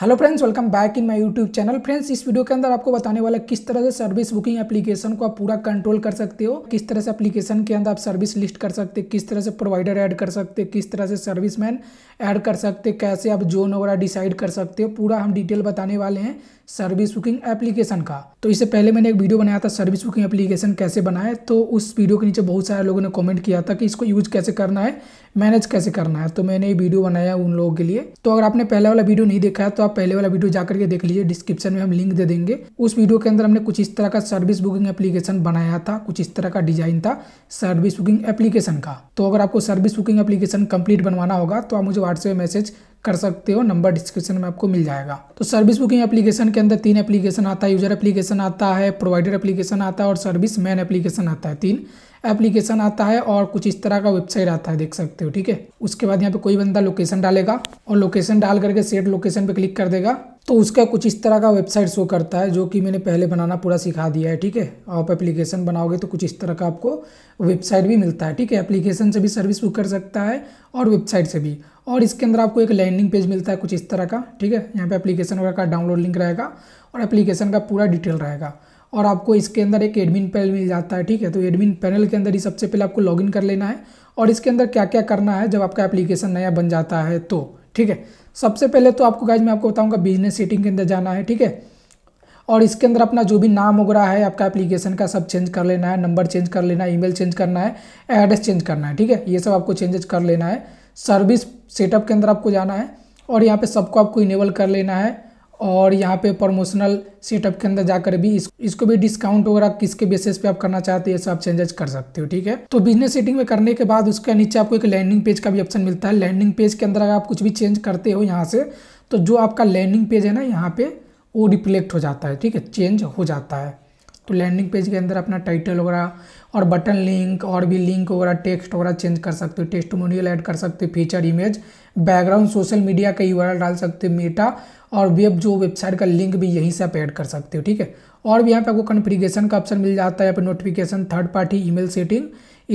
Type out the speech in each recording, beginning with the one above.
hello friends welcome back in my YouTube channel friends इस video के अंदर आपको बताने वाला किस तरह से सर्विस बुकिंग एप्लीकेशन को आप पूरा कंट्रोल कर सकते हो किस तरह से एप्लीकेशन के अंदर आप सर्विस लिस्ट कर सकते हो किस तरह से प्रोवाइडर ऐड कर सकते हो किस तरह से सर्विस मैन ऐड कर सकते कैसे आप जोन वगैरह डिसाइड कर सकते हो पूरा हम डिटेल बताने वाले हैं सर्विस बुकिंग एप्लीकेशन का तो इससे पहले मैंने एक वीडियो बनाया था सर्विस बुकिंग एप्लीकेशन कैसे बनाए तो उस वीडियो के नीचे बहुत सारे लोगों ने कॉमेंट किया था कि इसको यूज कैसे करना है मैनेज कैसे करना है तो मैंने ये वीडियो बनाया उन लोगों के लिए तो अगर आपने पहले वाला वीडियो नहीं देखा है तो आप पहले वाला वीडियो जाकर के देख लीजिए डिस्क्रिप्शन में हम लिंक दे देंगे उस वीडियो के अंदर हमने कुछ इस तरह का सर्विस बुकिंग एप्लीकेशन बनाया था कुछ इस तरह का डिजाइन था सर्विस बुकिंग एप्लीकेशन का तो अगर आपको सर्विस बुकिंग एप्लीकेशन कंप्लीट बनवाना होगा तो आप मुझे व्हाट्सएप मैसेज कर सकते हो नंबर डिस्क्रिप्शन में आपको मिल जाएगा तो सर्विस बुकिंग एप्लीकेशन के अंदर तीन एप्लीकेशन आता है यूजर एप्लीकेशन आता है प्रोवाइडर एप्लीकेशन आता है और सर्विस मैन एप्लीकेशन आता है तीन एप्लीकेशन आता है और कुछ इस तरह का वेबसाइट आता है देख सकते हो ठीक है उसके बाद यहाँ पे कोई बंदा लोकेशन डालेगा और लोकेशन डाल करके सेट लोकेशन पे क्लिक कर देगा तो उसका कुछ इस तरह का वेबसाइट शो करता है जो कि मैंने पहले बनाना पूरा सिखा दिया है ठीक है आप एप्लीकेशन बनाओगे तो कुछ इस तरह का आपको वेबसाइट भी मिलता है ठीक है एप्लीकेशन से भी सर्विस बुक कर सकता है और वेबसाइट से भी और इसके अंदर आपको एक लैंडिंग पेज मिलता है कुछ इस तरह का ठीक है यहाँ पर एप्लीकेशन वगैरह का डाउनलोड लिंक रहेगा और एप्लीकेशन का पूरा डिटेल रहेगा और आपको इसके अंदर एक एडमिन पैनल मिल जाता है ठीक है तो एडमिन पैनल के अंदर ही सबसे पहले आपको लॉगिन कर लेना है और इसके अंदर क्या क्या करना है जब आपका एप्लीकेशन नया बन जाता है तो ठीक है सबसे पहले तो आपको गाइज मैं आपको बताऊँगा बिजनेस सेटिंग के अंदर जाना है ठीक है और इसके अंदर अपना जो भी नाम वगैरह है आपका एप्लीकेशन का सब चेंज कर लेना है नंबर चेंज कर लेना है ईमेल चेंज करना है एड्रेस चेंज करना है ठीक है ये सब आपको चेंजेस कर लेना है सर्विस सेटअप के अंदर आपको जाना है और यहाँ पे सबको आपको इनेबल कर लेना है और यहाँ पे प्रमोशनल सेटअप के अंदर जाकर भी इस, इसको भी डिस्काउंट वगैरह किसके बेसिस पे आप करना चाहते हैं सब आप चेंजेस कर सकते हो ठीक है तो बिजनेस सेटिंग में करने के बाद उसके नीचे आपको एक लैंडिंग पेज का भी ऑप्शन मिलता है लैंडिंग पेज के अंदर अगर आप कुछ भी चेंज करते हो यहाँ से तो जो आपका लैंडिंग पेज है ना यहाँ पे वो रिफ्लेक्ट हो जाता है ठीक है चेंज हो जाता है तो लैंडिंग पेज के अंदर अपना टाइटल वगैरह और बटन लिंक और भी लिंक वगैरह टेक्स्ट वगैरह चेंज कर सकते हो टेस्ट मोनियल ऐड कर सकते हो feature image background social media का यू डाल सकते हो मेटा और वेब जो वेबसाइट का लिंक भी यहीं से आप ऐड कर सकते हो ठीक है और भी यहाँ पे आपको कन्फ्रिगेशन का ऑप्शन मिल जाता है यहाँ पर notification third party email setting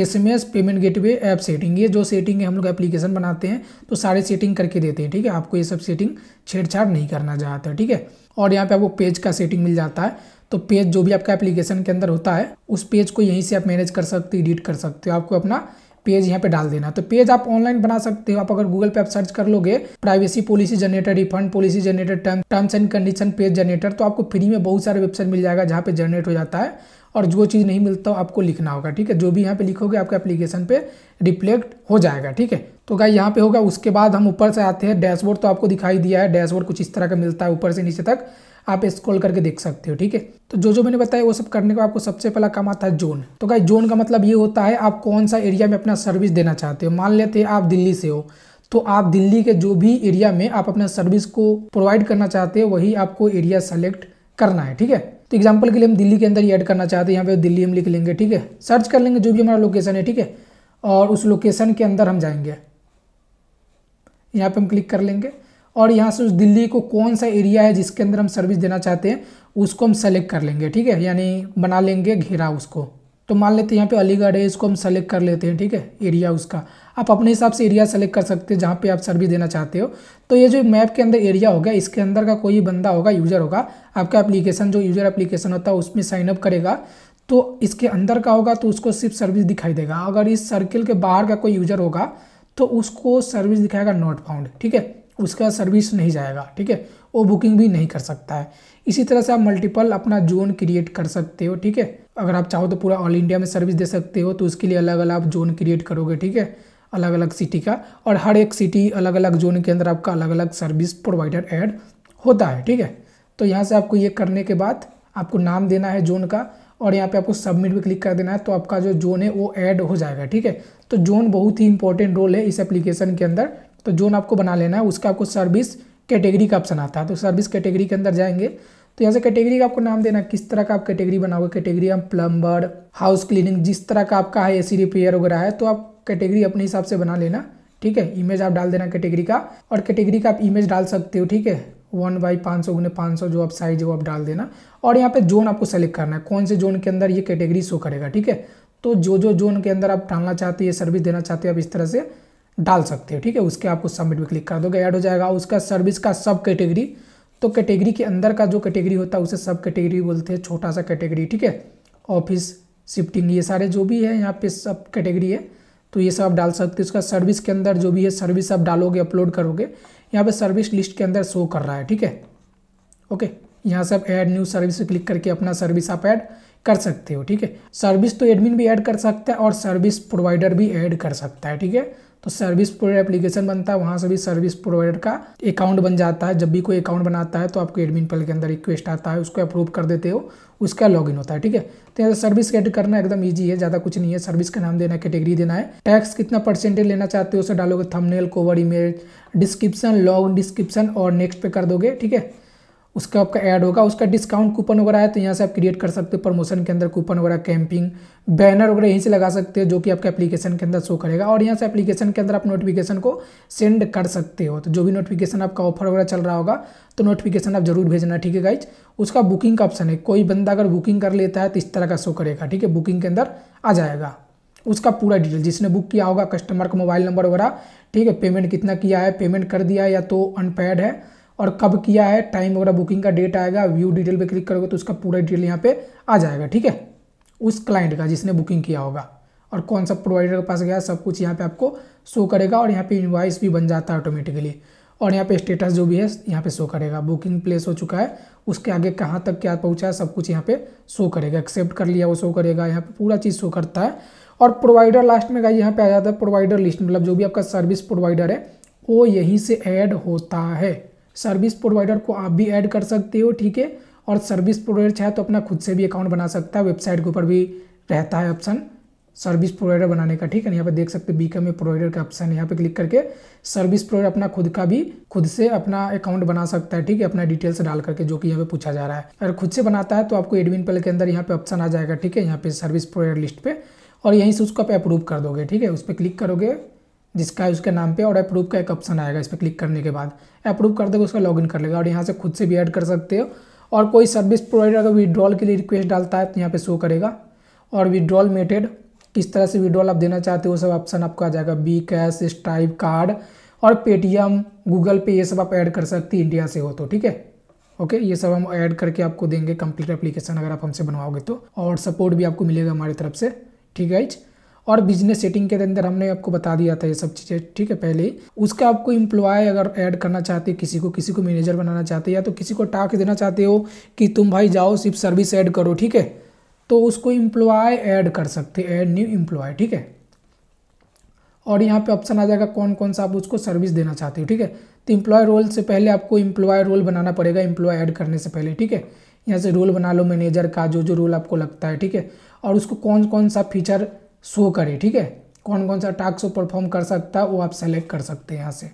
SMS payment gateway app setting ये जो सेटिंग है हम लोग एप्लीकेशन बनाते हैं तो सारे सेटिंग करके देते हैं ठीक है आपको ये सब सेटिंग छेड़छाड़ नहीं करना चाहता है ठीक है और यहाँ पे आपको पेज का सेटिंग मिल जाता है तो पेज जो भी आपका एप्लीकेशन के अंदर होता है उस पेज को यहीं से आप मैनेज कर सकते हो एडिट कर सकते हो आपको अपना पेज यहाँ पे डाल देना तो पेज आप ऑनलाइन बना सकते हो आप अगर गूगल पे आप सर्च कर लोगे privacy policy generator refund policy generator terms and condition page generator तो आपको फ्री में बहुत सारे वेबसाइट मिल जाएगा जहाँ पे जनरेट हो जाता है और जो चीज़ नहीं मिलता हो आपको लिखना होगा ठीक है जो भी यहाँ पे लिखोगे आपके एप्लीकेशन पे रिफ्लेक्ट हो जाएगा ठीक है तो क्या यहाँ पे होगा उसके बाद हम ऊपर से आते हैं डैशबोर्ड तो आपको दिखाई दिया है डैशबोर्ड कुछ इस तरह का मिलता है ऊपर से नीचे तक आप स्क्रॉल करके देख सकते हो ठीक है तो जो जो मैंने बताया वो सब करने का आपको सबसे पहला काम आता है जोन तो क्या जोन का मतलब ये होता है आप कौन सा एरिया में अपना सर्विस देना चाहते हो मान लेते हैं आप दिल्ली से हो तो आप दिल्ली के जो भी एरिया में आप अपना सर्विस को प्रोवाइड करना चाहते हो वही आपको एरिया सेलेक्ट करना है ठीक है तो एग्जाम्पल के लिए हम दिल्ली के अंदर ही ऐड करना चाहते हैं यहाँ पे दिल्ली हम लिख लेंगे ठीक है सर्च कर लेंगे जो भी हमारा लोकेशन है ठीक है और उस लोकेशन के अंदर हम जाएंगे यहाँ पे हम क्लिक कर लेंगे और यहाँ से उस दिल्ली को कौन सा एरिया है जिसके अंदर हम सर्विस देना चाहते हैं उसको हम सेलेक्ट कर लेंगे ठीक है यानी बना लेंगे घेरा उसको तो मान लेते हैं यहाँ पे अलीगढ़ है इसको हम सेलेक्ट कर लेते हैं ठीक है एरिया उसका आप अपने हिसाब से एरिया सेलेक्ट कर सकते हैं जहाँ पे आप सर्विस देना चाहते हो तो ये जो मैप के अंदर एरिया होगा इसके अंदर का कोई बंदा होगा यूज़र होगा आपका एप्लीकेशन जो यूज़र एप्लीकेशन होता है उसमें साइनअप करेगा तो इसके अंदर का होगा तो उसको सिर्फ सर्विस दिखाई देगा अगर इस सर्किल के बाहर का कोई यूज़र होगा तो उसको सर्विस दिखाएगा नॉट फाउंड ठीक है उसका सर्विस नहीं जाएगा ठीक है वो बुकिंग भी नहीं कर सकता है इसी तरह से आप मल्टीपल अपना जोन क्रिएट कर सकते हो ठीक है अगर आप चाहो तो पूरा ऑल इंडिया में सर्विस दे सकते हो तो उसके लिए अलग अलग आप जोन क्रिएट करोगे ठीक है अलग अलग सिटी का और हर एक सिटी अलग अलग जोन के अंदर आपका अलग अलग सर्विस प्रोवाइडर ऐड होता है ठीक है तो यहाँ से आपको ये करने के बाद आपको नाम देना है जोन का और यहाँ पे आपको सबमिट भी क्लिक कर देना है तो आपका जो जोन है वो ऐड हो जाएगा ठीक है तो जोन बहुत ही इंपॉर्टेंट रोल है इस एप्लीकेशन के अंदर तो जोन आपको बना लेना है उसका आपको सर्विस कैटेगरी का ऑप्शन आता है तो सर्विस कैटेगरी के अंदर जाएंगे तो यहाँ से कैटेगरी का आपको नाम देना किस तरह का आप कैटेगरी बनाओगे कैटेगरी हम प्लम्बर हाउस क्लीनिंग जिस तरह का आपका है एसी रिपेयर वगैरह है तो आप कैटेगरी अपने हिसाब से बना लेना ठीक है इमेज आप डाल देना कैटेगरी का और कैटेगरी का आप इमेज डाल सकते हो ठीक है वन बाई पाँच सौ गुने पाँच सौ जो आप साइज है वो आप डाल देना और यहाँ पे जोन आपको सेलेक्ट करना है कौन से जोन के अंदर ये कैटेगरी शो करेगा ठीक है तो जो जो जोन के अंदर आप डालना चाहते हो सर्विस देना चाहते हो आप इस तरह से डाल सकते हो ठीक है उसके आपको सबमिट में क्लिक कर दोगे ऐड हो जाएगा उसका सर्विस का सब कैटेगरी तो कैटेगरी के अंदर का जो कैटेगरी होता है उसे सब कैटेगरी बोलते हैं छोटा सा कैटेगरी ठीक है ऑफिस शिफ्टिंग ये सारे जो भी है यहाँ पे सब कैटेगरी है तो ये सब आप डाल सकते हो उसका सर्विस के अंदर जो भी है सर्विस आप डालोगे अपलोड करोगे यहाँ पे सर्विस लिस्ट के अंदर शो कर रहा है ठीक है ओके यहाँ से आप ऐड न्यू सर्विस क्लिक करके अपना सर्विस आप ऐड कर सकते हो ठीक है सर्विस तो एडमिन भी ऐड कर सकता है और सर्विस प्रोवाइडर भी ऐड कर सकता है ठीक है तो सर्विस प्रोवाइडर एप्लीकेशन बनता है वहाँ से भी सर्विस प्रोवाइडर का अकाउंट बन जाता है जब भी कोई अकाउंट बनाता है तो आपको एडमिन पल के अंदर रिक्वेस्ट आता है उसको अप्रूव कर देते हो उसका लॉगिन होता है ठीक है तो यहाँ सर्विस एड करना एकदम ईजी है ज़्यादा कुछ नहीं है सर्विस का नाम देना है कैटेगरी देना है टैक्स कितना परसेंटेज लेना चाहते हो उसे डालोगे thumbnail cover image description long description और नेक्स्ट पे कर दोगे ठीक है उसका आपका ऐड होगा उसका डिस्काउंट कूपन वगैरह है तो यहाँ से आप क्रिएट कर सकते हो प्रमोशन के अंदर कूपन वगैरह कैंपिंग बैनर वगैरह यहीं से लगा सकते हो जो कि आपके एप्लीकेशन के अंदर शो करेगा और यहाँ से एप्लीकेशन के अंदर आप नोटिफिकेशन को सेंड कर सकते हो तो जो भी नोटिफिकेशन आपका ऑफर वगैरह चल रहा होगा तो नोटिफिकेशन आप जरूर भेजना ठीक है गाइज उसका बुकिंग का ऑप्शन है कोई बंदा अगर बुकिंग कर लेता है तो इस तरह का शो करेगा ठीक है बुकिंग के अंदर आ जाएगा उसका पूरा डिटेल जिसने बुक किया होगा कस्टमर का मोबाइल नंबर वगैरह ठीक है पेमेंट कितना किया है पेमेंट कर दिया या तो अनपेड है और कब किया है टाइम वगैरह बुकिंग का डेट आएगा व्यू डिटेल पे क्लिक करोगे तो उसका पूरा डिटेल यहाँ पे आ जाएगा ठीक है उस क्लाइंट का जिसने बुकिंग किया होगा और कौन सा प्रोवाइडर के पास गया सब कुछ यहाँ पे आपको शो करेगा और यहाँ पे इन्वाइस भी बन जाता है ऑटोमेटिकली और यहाँ पे स्टेटस जो भी है यहाँ पे शो करेगा बुकिंग प्लेस हो चुका है उसके आगे कहाँ तक क्या पहुँचा है सब कुछ यहाँ पे शो करेगा एक्सेप्ट कर लिया वो शो करेगा यहाँ पे पूरा चीज़ शो करता है और प्रोवाइडर लास्ट में का यहाँ पे आ जाता है प्रोवाइडर लिस्ट मतलब जो भी आपका सर्विस प्रोवाइडर है वो यहीं से ऐड होता है सर्विस प्रोवाइडर को आप भी ऐड कर सकते हो ठीक है और सर्विस प्रोवाइडर चाहे तो अपना खुद से भी अकाउंट बना सकता है वेबसाइट के ऊपर भी रहता है ऑप्शन सर्विस प्रोवाइडर बनाने का ठीक है यहाँ पर देख सकते बी कम ए प्रोवाइडर का ऑप्शन है यहाँ पर क्लिक करके सर्विस प्रोवाइडर अपना खुद का भी खुद से अपना अकाउंट बना सकता है ठीक है अपना डिटेल्स डाल करके जो कि यहाँ पे पूछा जा रहा है अगर खुद से बनाता है तो आपको एडमिन पल के अंदर यहाँ पे ऑप्शन आ जाएगा ठीक है यहाँ पे सर्विस प्रोवाइडर लिस्ट पे और यहीं से उसको आप अप्रूव कर दोगे ठीक है उस पर क्लिक करोगे जिसका है उसके नाम पे और अप्रूव का एक ऑप्शन आएगा इस पर क्लिक करने के बाद अप्रूव कर देगा उसका लॉगिन कर लेगा और यहाँ से खुद से भी ऐड कर सकते हो और कोई सर्विस प्रोवाइडर अगर विड्रॉल के लिए रिक्वेस्ट डालता है तो यहाँ पे शो करेगा और विड्रॉल मेटेड किस तरह से विड्रॉल आप देना चाहते हो वो सब ऑप्शन आपको आ जाएगा बी कैश स्ट्राइप कार्ड और पेटीएम गूगल पे ये सब आप ऐड कर सकते इंडिया से हो तो ठीक है ओके ये सब हम ऐड करके आपको देंगे कंप्लीट एप्लीकेशन अगर आप हमसे बनवाओगे तो और सपोर्ट भी आपको मिलेगा हमारी तरफ से ठीक है और बिजनेस सेटिंग के अंदर हमने आपको बता दिया था ये सब चीज़ें ठीक है पहले उसका आपको इम्प्लॉय अगर ऐड करना चाहते किसी को किसी को मैनेजर बनाना चाहते या तो किसी को टास्क देना चाहते हो कि तुम भाई जाओ सिर्फ सर्विस ऐड करो ठीक है तो उसको इम्प्लॉय ऐड कर सकते ऐड न्यू इम्प्लॉय ठीक है और यहाँ पे ऑप्शन आ जाएगा कौन कौन सा आप उसको सर्विस देना चाहते हो ठीक है तो इम्प्लॉय रोल से पहले आपको इम्प्लॉय रोल बनाना पड़ेगा इम्प्लॉय ऐड करने से पहले ठीक है यहाँ से रोल बना लो मैनेजर का जो जो रोल आपको लगता है ठीक है और उसको कौन कौन सा फीचर शो करे ठीक है कौन कौन सा टास्क परफॉर्म कर सकता है वो आप सेलेक्ट कर सकते हैं यहाँ से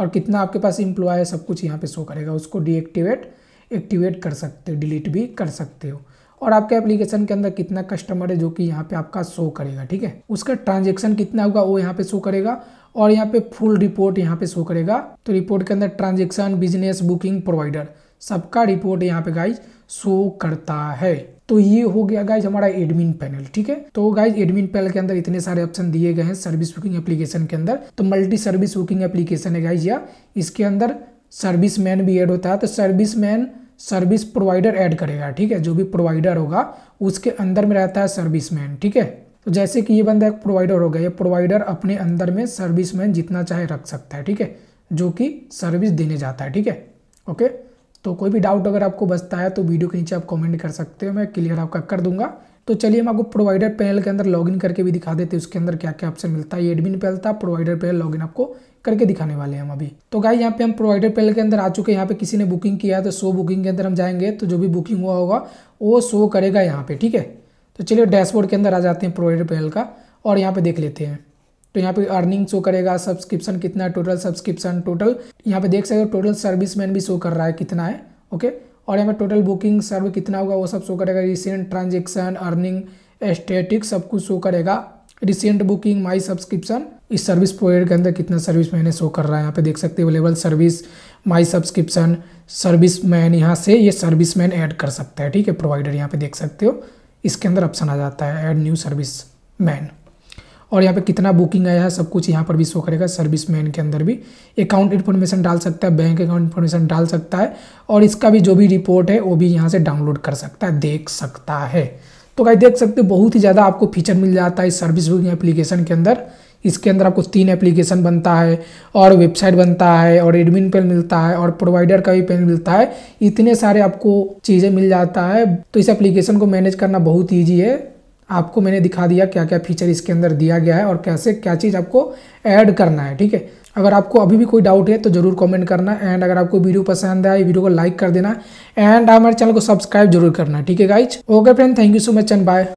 और कितना आपके पास इम्प्लॉय है सब कुछ यहाँ पे शो करेगा उसको डीएक्टिवेट एक्टिवेट कर सकते हो डिलीट भी कर सकते हो और आपके एप्लीकेशन के अंदर कितना कस्टमर है जो कि यहाँ पे आपका शो करेगा ठीक है उसका ट्रांजेक्शन कितना होगा वो यहाँ पे शो करेगा और यहाँ पे फुल रिपोर्ट यहाँ पे शो करेगा तो रिपोर्ट के अंदर ट्रांजेक्शन बिजनेस बुकिंग प्रोवाइडर सबका रिपोर्ट यहाँ पे गाइज शो करता है तो ये हो गया गाइज हमारा एडमिन पैनल ठीक है तो गाइज एडमिन पैनल के अंदर इतने सारे ऑप्शन दिए गए हैं सर्विस बुकिंग एप्लीकेशन के अंदर तो मल्टी सर्विस बुकिंग एप्लीकेशन है गाइज या इसके अंदर सर्विस मैन भी एड होता है तो service man service provider add करेगा ठीक है जो भी प्रोवाइडर होगा उसके अंदर में रहता है सर्विस मैन ठीक है तो जैसे कि ये बंदा एक प्रोवाइडर होगा ये प्रोवाइडर अपने अंदर में सर्विस मैन जितना चाहे रख सकता है ठीक है जो कि सर्विस देने जाता है ठीक है ओके तो कोई भी डाउट अगर आपको बचता है तो वीडियो के नीचे आप कमेंट कर सकते हो मैं क्लियर आपका कर दूंगा तो चलिए हम आपको प्रोवाइडर पैनल के अंदर लॉगिन करके भी दिखा देते हैं उसके अंदर क्या क्या ऑप्शन मिलता है ये एडमिन पैनल था प्रोवाइडर पैनल लॉगिन आपको करके दिखाने वाले हैं हम अभी तो गाय यहाँ पे हम प्रोवाइडर पैनल के अंदर आ चुके हैं यहाँ पे किसी ने बुकिंग किया है तो शो बुकिंग के अंदर हम जाएंगे तो जो भी बुकिंग हुआ होगा वो शो करेगा यहाँ पे ठीक है तो चलिए डैशबोर्ड के अंदर आ जाते हैं प्रोवाइडर पैनल का और यहाँ पे देख लेते हैं तो यहाँ पे अर्निंग शो करेगा सब्सक्रिप्शन कितना है टोटल सब्सक्रिप्शन टोटल यहाँ पे देख सकते हो टोटल सर्विस मैन भी शो कर रहा है कितना है ओके और यहाँ पे टोटल बुकिंग सर्व कितना होगा वो सब शो करेगा रिसेंट ट्रांजेक्शन अर्निंग स्टेटिक सब कुछ शो करेगा रिसेंट बुकिंग माई सब्सक्रिप्शन इस सर्विस प्रोवाइडर के अंदर कितना सर्विस मैंने शो कर रहा है यहाँ पे देख सकते हो available service my subscription service man यहाँ से ये सर्विस मैन ऐड कर सकता है ठीक है प्रोवाइडर यहाँ पे देख सकते हो इसके अंदर ऑप्शन आ जाता है एड न्यू सर्विस मैन और यहाँ पे कितना बुकिंग आया है सब कुछ यहाँ पर भी शो करेगा सर्विस मैन के अंदर भी अकाउंट इन्फॉर्मेशन डाल सकता है बैंक अकाउंट इन्फॉर्मेशन डाल सकता है और इसका भी जो भी रिपोर्ट है वो भी यहाँ से डाउनलोड कर सकता है देख सकता है तो भाई देख सकते हो बहुत ही ज़्यादा आपको फीचर मिल जाता है इस सर्विस बुकिंग एप्लीकेशन के अंदर इसके अंदर आपको तीन एप्लीकेशन बनता है और वेबसाइट बनता है और एडमिन पेन मिलता है और प्रोवाइडर का भी पेन मिलता है इतने सारे आपको चीज़ें मिल जाता है तो इस एप्लीकेशन को मैनेज करना बहुत ईजी है आपको मैंने दिखा दिया क्या क्या फीचर इसके अंदर दिया गया है और कैसे क्या चीज़ आपको ऐड करना है ठीक है अगर आपको अभी भी कोई डाउट है तो जरूर कमेंट करना एंड अगर आपको वीडियो पसंद आए वीडियो को लाइक कर देना एंड हमारे चैनल को सब्सक्राइब जरूर करना ठीक है गाइज okay friend thank you so much and bye